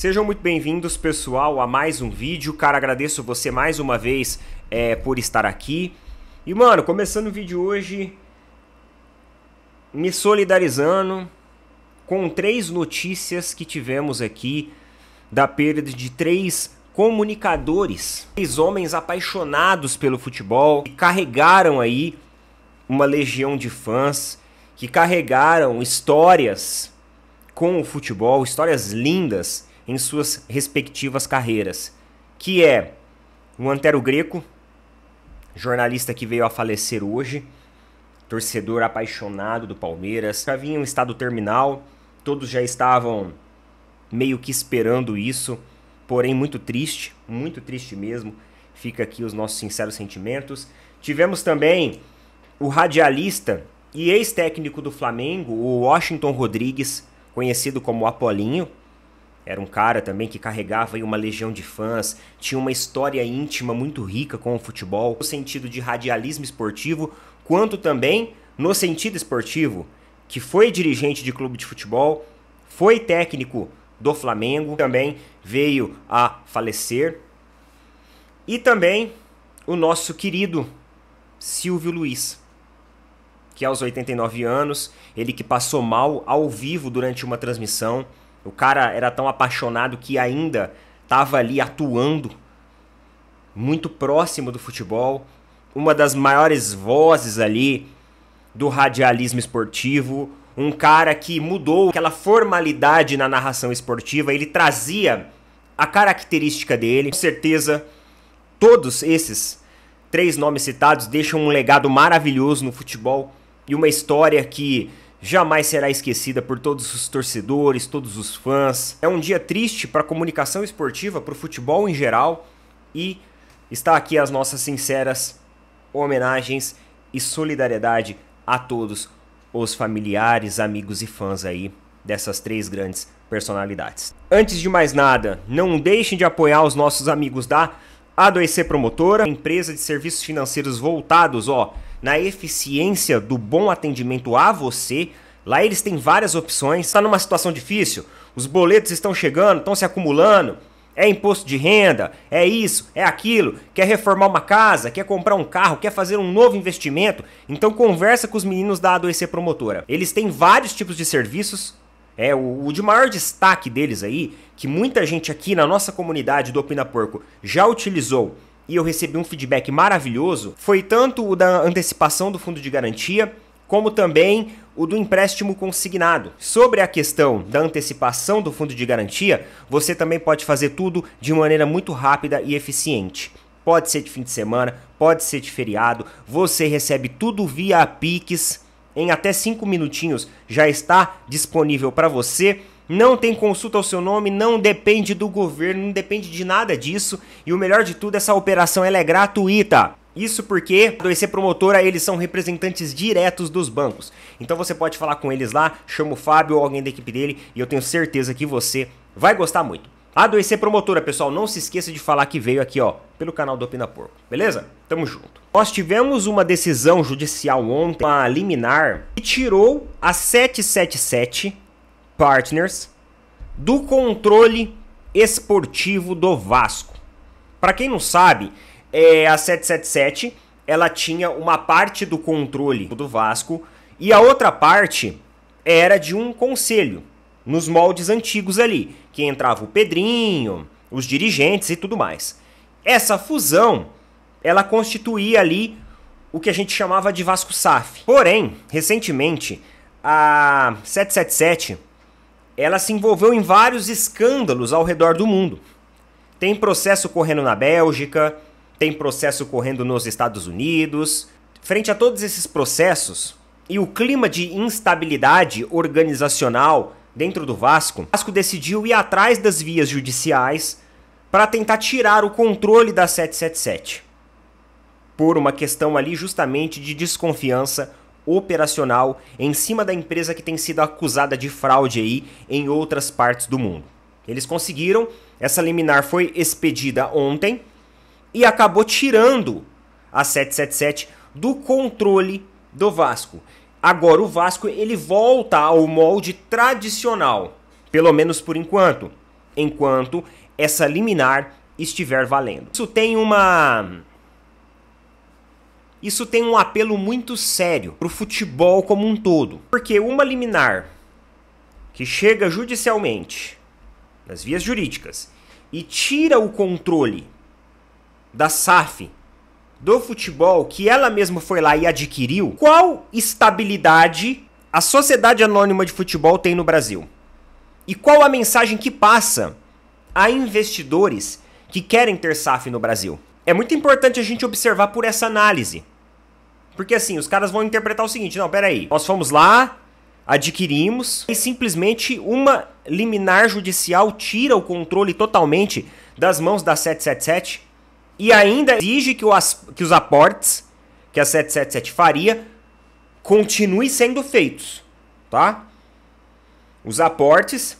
Sejam muito bem-vindos, pessoal, a mais um vídeo. Cara, agradeço você mais uma vez é, por estar aqui. E, mano, começando o vídeo hoje, me solidarizando com três notícias que tivemos aqui da perda de três comunicadores, três homens apaixonados pelo futebol, que carregaram aí uma legião de fãs, que carregaram histórias com o futebol, histórias lindas em suas respectivas carreiras, que é o Antero Greco, jornalista que veio a falecer hoje, torcedor apaixonado do Palmeiras, já vinha em um estado terminal, todos já estavam meio que esperando isso, porém muito triste, muito triste mesmo. Fica aqui os nossos sinceros sentimentos. Tivemos também o radialista e ex-técnico do Flamengo, o Washington Rodrigues, conhecido como Apolinho, era um cara também que carregava uma legião de fãs, tinha uma história íntima muito rica com o futebol, no sentido de radialismo esportivo, quanto também no sentido esportivo, que foi dirigente de clube de futebol, foi técnico do Flamengo, também veio a falecer. E também o nosso querido Silvio Luiz, que aos 89 anos, ele que passou mal ao vivo durante uma transmissão o cara era tão apaixonado que ainda estava ali atuando, muito próximo do futebol. Uma das maiores vozes ali do radialismo esportivo. Um cara que mudou aquela formalidade na narração esportiva. Ele trazia a característica dele. Com certeza, todos esses três nomes citados deixam um legado maravilhoso no futebol e uma história que jamais será esquecida por todos os torcedores, todos os fãs. É um dia triste para a comunicação esportiva, para o futebol em geral e está aqui as nossas sinceras homenagens e solidariedade a todos os familiares, amigos e fãs aí dessas três grandes personalidades. Antes de mais nada, não deixem de apoiar os nossos amigos da A2C Promotora, empresa de serviços financeiros voltados, ó, na eficiência do bom atendimento a você. Lá eles têm várias opções. Está numa situação difícil? Os boletos estão chegando, estão se acumulando. É imposto de renda, é isso, é aquilo, quer reformar uma casa, quer comprar um carro, quer fazer um novo investimento, então conversa com os meninos da ADOEC Promotora. Eles têm vários tipos de serviços, é o, o, de maior destaque deles aí, que muita gente aqui na nossa comunidade do Opina Porco já utilizou e eu recebi um feedback maravilhoso foi tanto o da antecipação do fundo de garantia, como também o do empréstimo consignado. Sobre a questão da antecipação do fundo de garantia, você também pode fazer tudo de maneira muito rápida e eficiente. Pode ser de fim de semana, pode ser de feriado, você recebe tudo via Pix em até 5 minutinhos já está disponível para você não tem consulta ao seu nome, não depende do governo, não depende de nada disso. E o melhor de tudo, essa operação é gratuita. Isso porque a 2C Promotora, eles são representantes diretos dos bancos. Então você pode falar com eles lá, chama o Fábio ou alguém da equipe dele e eu tenho certeza que você vai gostar muito. A 2C Promotora, pessoal, não se esqueça de falar que veio aqui, ó, pelo canal do Opina Porco, beleza? Tamo junto. Nós tivemos uma decisão judicial ontem, uma liminar, que tirou a 777 Partners do controle esportivo do Vasco. Para quem não sabe, é, a 777 ela tinha uma parte do controle do Vasco e a outra parte era de um conselho, nos moldes antigos ali, que entrava o Pedrinho, os dirigentes e tudo mais. Essa fusão, ela constituía ali o que a gente chamava de Vasco SAF. Porém, recentemente, a 777 ela se envolveu em vários escândalos ao redor do mundo. Tem processo correndo na Bélgica, tem processo correndo nos Estados Unidos. Frente a todos esses processos e o clima de instabilidade organizacional dentro do Vasco, Vasco decidiu ir atrás das vias judiciais para tentar tirar o controle da 777. Por uma questão ali justamente de desconfiança operacional em cima da empresa que tem sido acusada de fraude aí em outras partes do mundo. Eles conseguiram, essa liminar foi expedida ontem e acabou tirando a 777 do controle do Vasco. Agora o Vasco ele volta ao molde tradicional, pelo menos por enquanto, enquanto essa liminar estiver valendo. Isso tem uma isso tem um apelo muito sério para o futebol como um todo, porque uma liminar que chega judicialmente nas vias jurídicas e tira o controle da SAF do futebol que ela mesma foi lá e adquiriu, qual estabilidade a Sociedade Anônima de Futebol tem no Brasil? E qual a mensagem que passa a investidores que querem ter SAF no Brasil? É muito importante a gente observar por essa análise. Porque assim, os caras vão interpretar o seguinte: não, peraí, nós fomos lá, adquirimos, e simplesmente uma liminar judicial tira o controle totalmente das mãos da 777 e ainda exige que, o, que os aportes que a 777 faria continue sendo feitos, tá? Os aportes,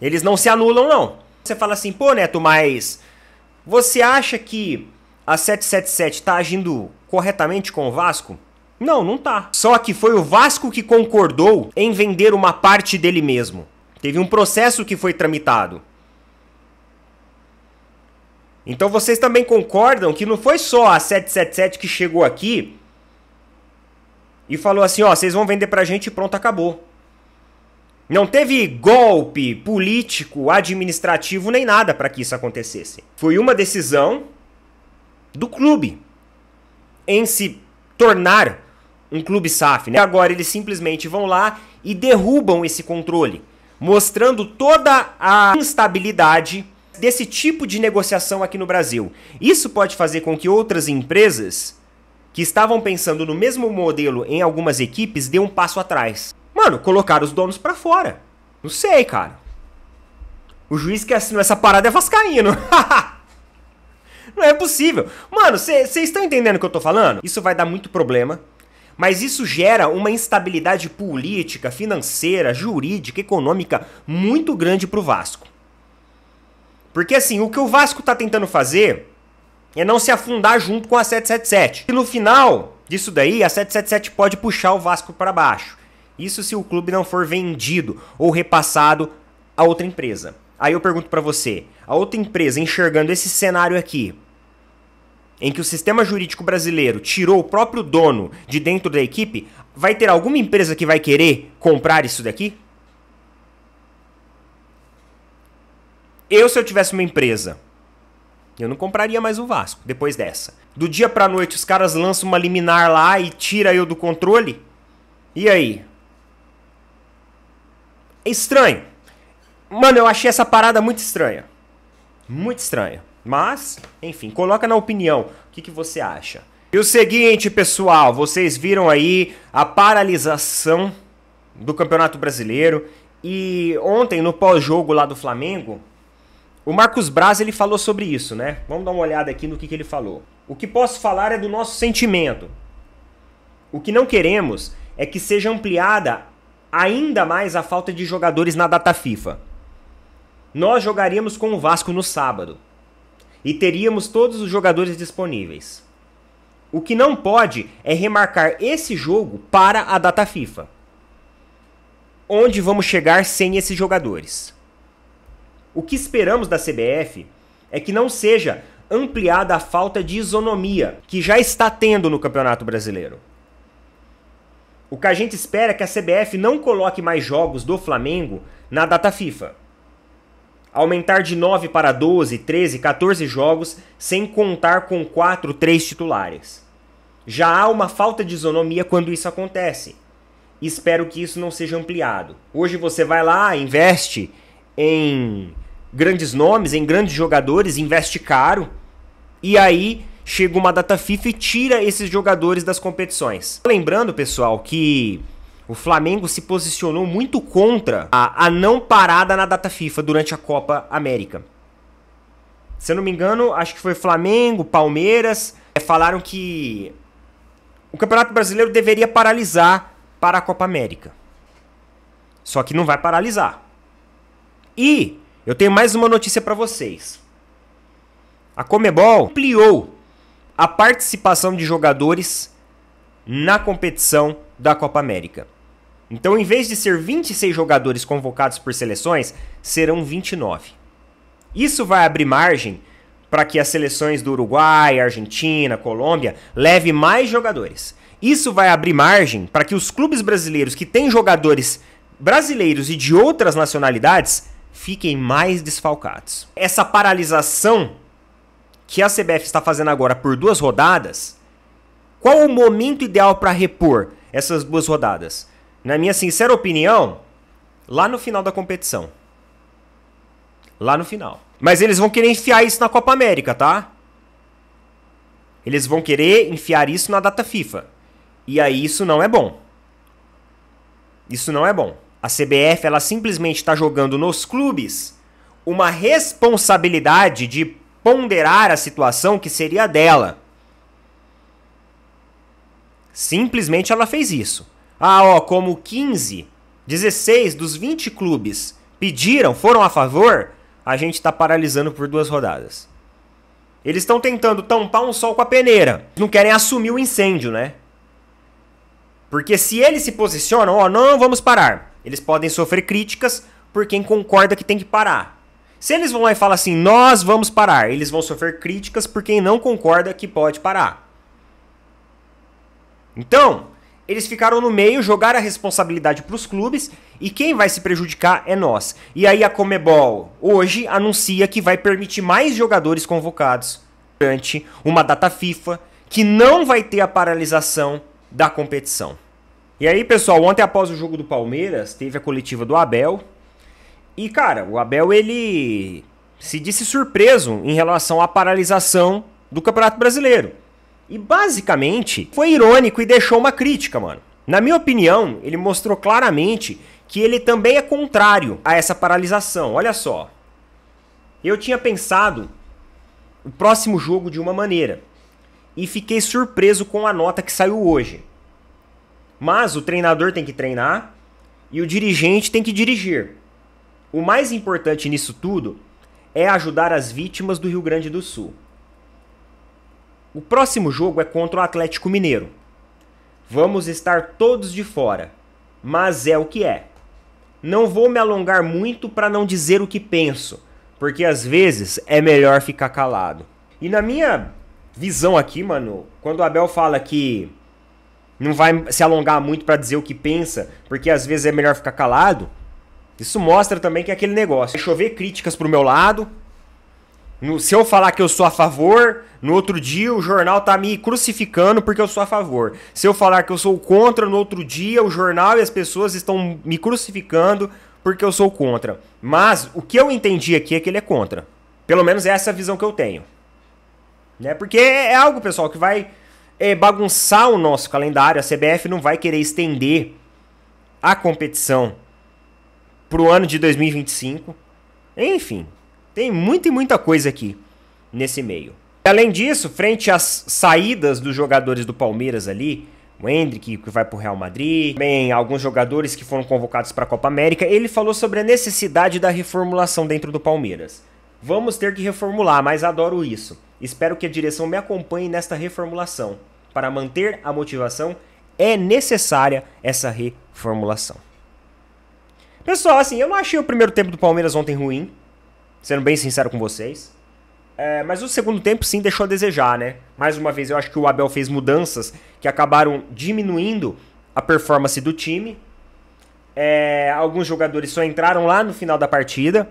eles não se anulam, não. Você fala assim, pô, Neto, mas você acha que a 777 está agindo corretamente com o Vasco? Não, não tá. Só que foi o Vasco que concordou em vender uma parte dele mesmo. Teve um processo que foi tramitado. Então vocês também concordam que não foi só a 777 que chegou aqui e falou assim, ó, vocês vão vender pra gente e pronto, acabou. Não teve golpe político, administrativo nem nada para que isso acontecesse. Foi uma decisão do clube em se tornar um clube SAF. Né? Agora eles simplesmente vão lá e derrubam esse controle, mostrando toda a instabilidade desse tipo de negociação aqui no Brasil. Isso pode fazer com que outras empresas que estavam pensando no mesmo modelo em algumas equipes dê um passo atrás. Mano, colocar os donos para fora. Não sei, cara. O juiz que assinou essa parada é vascaíno. Não é possível. Mano, vocês estão entendendo o que eu tô falando? Isso vai dar muito problema. Mas isso gera uma instabilidade política, financeira, jurídica, econômica muito grande pro Vasco. Porque assim, o que o Vasco tá tentando fazer é não se afundar junto com a 777. E no final disso daí, a 777 pode puxar o Vasco para baixo. Isso se o clube não for vendido ou repassado a outra empresa. Aí eu pergunto para você, a outra empresa enxergando esse cenário aqui, em que o sistema jurídico brasileiro tirou o próprio dono de dentro da equipe, vai ter alguma empresa que vai querer comprar isso daqui? Eu, se eu tivesse uma empresa, eu não compraria mais o Vasco depois dessa. Do dia pra noite, os caras lançam uma liminar lá e tira eu do controle? E aí? É estranho. Mano, eu achei essa parada muito estranha. Muito estranha. Mas, enfim, coloca na opinião o que, que você acha. E o seguinte, pessoal, vocês viram aí a paralisação do Campeonato Brasileiro e ontem no pós-jogo lá do Flamengo, o Marcos Braz ele falou sobre isso, né? Vamos dar uma olhada aqui no que, que ele falou. O que posso falar é do nosso sentimento. O que não queremos é que seja ampliada ainda mais a falta de jogadores na data FIFA. Nós jogaríamos com o Vasco no sábado e teríamos todos os jogadores disponíveis. O que não pode é remarcar esse jogo para a data FIFA. Onde vamos chegar sem esses jogadores? O que esperamos da CBF é que não seja ampliada a falta de isonomia que já está tendo no Campeonato Brasileiro. O que a gente espera é que a CBF não coloque mais jogos do Flamengo na data FIFA aumentar de 9 para 12, 13, 14 jogos, sem contar com 4, 3 titulares. Já há uma falta de isonomia quando isso acontece. Espero que isso não seja ampliado. Hoje você vai lá, investe em grandes nomes, em grandes jogadores, investe caro, e aí chega uma data FIFA e tira esses jogadores das competições. Lembrando, pessoal, que o Flamengo se posicionou muito contra a, a não parada na data FIFA durante a Copa América. Se eu não me engano, acho que foi Flamengo, Palmeiras, é, falaram que o Campeonato Brasileiro deveria paralisar para a Copa América. Só que não vai paralisar. E eu tenho mais uma notícia para vocês. A Comebol ampliou a participação de jogadores na competição da Copa América. Então, em vez de ser 26 jogadores convocados por seleções, serão 29. Isso vai abrir margem para que as seleções do Uruguai, Argentina, Colômbia leve mais jogadores. Isso vai abrir margem para que os clubes brasileiros que têm jogadores brasileiros e de outras nacionalidades fiquem mais desfalcados. Essa paralisação que a CBF está fazendo agora por duas rodadas, qual o momento ideal para repor essas duas rodadas? na minha sincera opinião, lá no final da competição. Lá no final. Mas eles vão querer enfiar isso na Copa América, tá? Eles vão querer enfiar isso na data FIFA. E aí isso não é bom. Isso não é bom. A CBF ela simplesmente está jogando nos clubes uma responsabilidade de ponderar a situação que seria dela. Simplesmente ela fez isso. Ah, ó, como 15, 16 dos 20 clubes pediram, foram a favor, a gente está paralisando por duas rodadas. Eles estão tentando tampar um sol com a peneira. Não querem assumir o incêndio, né? Porque se eles se posicionam, ó, não vamos parar. Eles podem sofrer críticas por quem concorda que tem que parar. Se eles vão lá e falam assim, nós vamos parar, eles vão sofrer críticas por quem não concorda que pode parar. Então, eles ficaram no meio, jogaram a responsabilidade para os clubes e quem vai se prejudicar é nós. E aí a Comebol hoje anuncia que vai permitir mais jogadores convocados durante uma data FIFA que não vai ter a paralisação da competição. E aí, pessoal, ontem após o jogo do Palmeiras, teve a coletiva do Abel. E cara, o Abel ele se disse surpreso em relação à paralisação do Campeonato Brasileiro. E basicamente foi irônico e deixou uma crítica, mano. Na minha opinião, ele mostrou claramente que ele também é contrário a essa paralisação. Olha só. Eu tinha pensado o próximo jogo de uma maneira e fiquei surpreso com a nota que saiu hoje. Mas o treinador tem que treinar e o dirigente tem que dirigir. O mais importante nisso tudo é ajudar as vítimas do Rio Grande do Sul. O próximo jogo é contra o Atlético Mineiro. Vamos estar todos de fora, mas é o que é. Não vou me alongar muito para não dizer o que penso, porque às vezes é melhor ficar calado. E na minha visão aqui, mano, quando o Abel fala que não vai se alongar muito para dizer o que pensa, porque às vezes é melhor ficar calado, isso mostra também que é aquele negócio. Chover críticas pro meu lado, no, se eu falar que eu sou a favor, no outro dia o jornal tá me crucificando porque eu sou a favor. Se eu falar que eu sou contra, no outro dia o jornal e as pessoas estão me crucificando porque eu sou contra. Mas o que eu entendi aqui é que ele é contra. Pelo menos é essa é a visão que eu tenho. Né? Porque é, é algo, pessoal, que vai é, bagunçar o nosso calendário. A CBF não vai querer estender a competição para o ano de 2025. Enfim, tem muita e muita coisa aqui nesse meio. Além disso, frente às saídas dos jogadores do Palmeiras ali, o Hendrick que vai para o Real Madrid, também alguns jogadores que foram convocados para a Copa América, ele falou sobre a necessidade da reformulação dentro do Palmeiras. Vamos ter que reformular, mas adoro isso. Espero que a direção me acompanhe nesta reformulação. Para manter a motivação, é necessária essa reformulação. Pessoal, assim, eu não achei o primeiro tempo do Palmeiras ontem ruim sendo bem sincero com vocês. É, mas o segundo tempo sim deixou a desejar, né? Mais uma vez, eu acho que o Abel fez mudanças que acabaram diminuindo a performance do time. É, alguns jogadores só entraram lá no final da partida.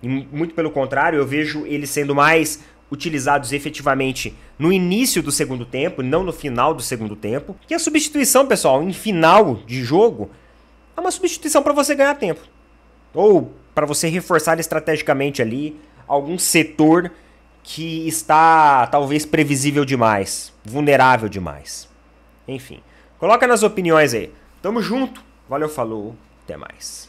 E muito pelo contrário, eu vejo eles sendo mais utilizados efetivamente no início do segundo tempo, não no final do segundo tempo. E a substituição, pessoal, em final de jogo, é uma substituição para você ganhar tempo. Ou para você reforçar estrategicamente ali algum setor que está talvez previsível demais, vulnerável demais. Enfim, coloca nas opiniões aí. Tamo junto. Valeu, falou. Até mais.